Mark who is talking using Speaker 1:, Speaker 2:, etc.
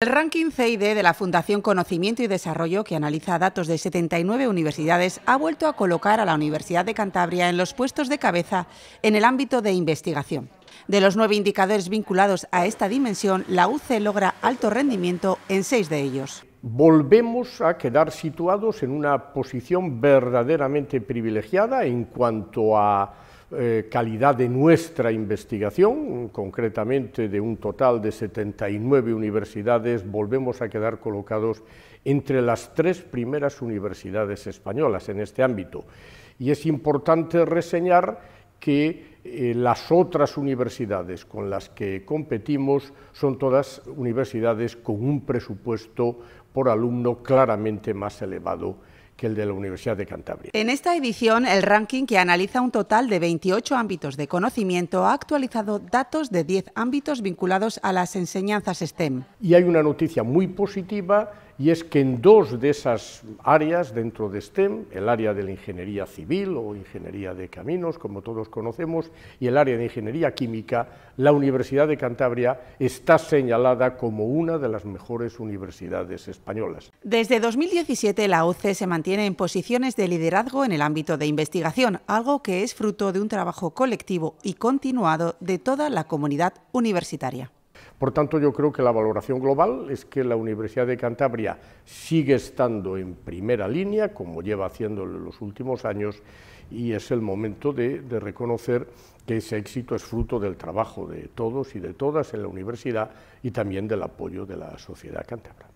Speaker 1: El ranking CID de la Fundación Conocimiento y Desarrollo, que analiza datos de 79 universidades, ha vuelto a colocar a la Universidad de Cantabria en los puestos de cabeza en el ámbito de investigación. De los nueve indicadores vinculados a esta dimensión, la UCE logra alto rendimiento en seis de ellos.
Speaker 2: Volvemos a quedar situados en una posición verdaderamente privilegiada en cuanto a eh, calidad de nuestra investigación, concretamente de un total de 79 universidades, volvemos a quedar colocados entre las tres primeras universidades españolas en este ámbito. Y es importante reseñar que eh, las otras universidades con las que competimos son todas universidades con un presupuesto por alumno claramente más elevado que el de la Universidad de Cantabria.
Speaker 1: En esta edición, el ranking que analiza un total de 28 ámbitos de conocimiento ha actualizado datos de 10 ámbitos vinculados a las enseñanzas STEM. Y hay
Speaker 2: una noticia muy positiva y es que en dos de esas áreas dentro de STEM, el área de la ingeniería civil o ingeniería de caminos, como todos conocemos, y el área de ingeniería química, la Universidad de Cantabria está señalada como una de las mejores universidades españolas.
Speaker 1: Desde 2017 la OCE se mantiene en posiciones de liderazgo en el ámbito de investigación, algo que es fruto de un trabajo colectivo y continuado de toda la comunidad universitaria.
Speaker 2: Por tanto, yo creo que la valoración global es que la Universidad de Cantabria sigue estando en primera línea, como lleva haciéndolo en los últimos años, y es el momento de, reconocer que ese éxito es fruto del trabajo de todos y de todas en la universidad y también del apoyo de la sociedad cántabra.